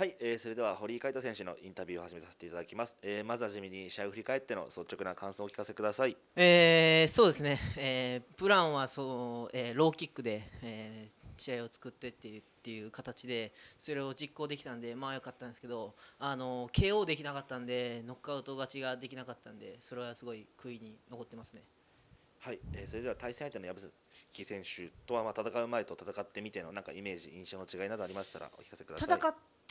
はい、えー、それでは堀井海斗選手のインタビューを始めさせていただきます、えー、まずはじめに試合を振り返っての率直な感想をお聞かせください、えー、そうですね、えー、プランはそう、えー、ローキックで、えー、試合を作ってっていうっていう形でそれを実行できたんでまあ良かったんですけどあの KO できなかったんでノックアウト勝ちができなかったんでそれはすごい悔いに残ってますね。はい、えー、それでは対戦相手の矢吹選手とはまあ戦う前と戦ってみてのなんかイメージ印象の違いなどありましたらお聞かせください。戦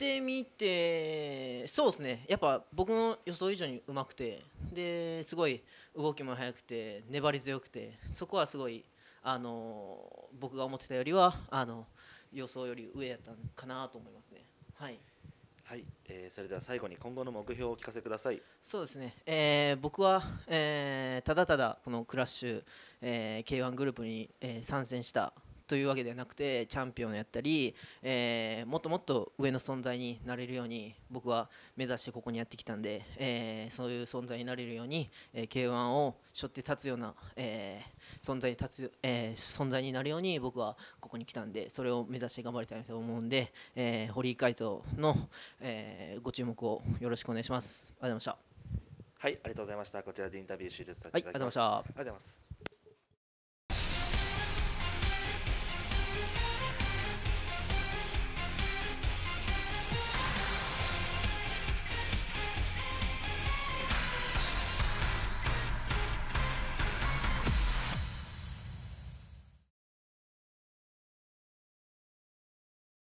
ってみてそうですねやっぱ僕の予想以上にうまくてですごい動きも速くて粘り強くてそこはすごいあの僕が思ってたよりはあの予想より上やったかなと思いますね。はいはい、えー、それでは最後に今後の目標をお聞かせください。そうですね。えー、僕は、えー、ただただこのクラッシュ、えー、K1 グループに、えー、参戦したというわけではなくてチャンピオンやったり、えー、もっともっと上の存在になれるように僕は目指してここにやってきたんで、えー、そういう存在になれるように、えー、k 1を背負って立つような、えー、存在に立つ、えー、存在になるように僕はここに来たんでそれを目指して頑張りたいと思うんで、えー、堀井海斗の、えー、ご注目をよろしくお願いします。ありがとうございましたはい、ありがとうございました。こちらでインタビュー終了させていただきましはい、ありがとうございました。ありがとうございます。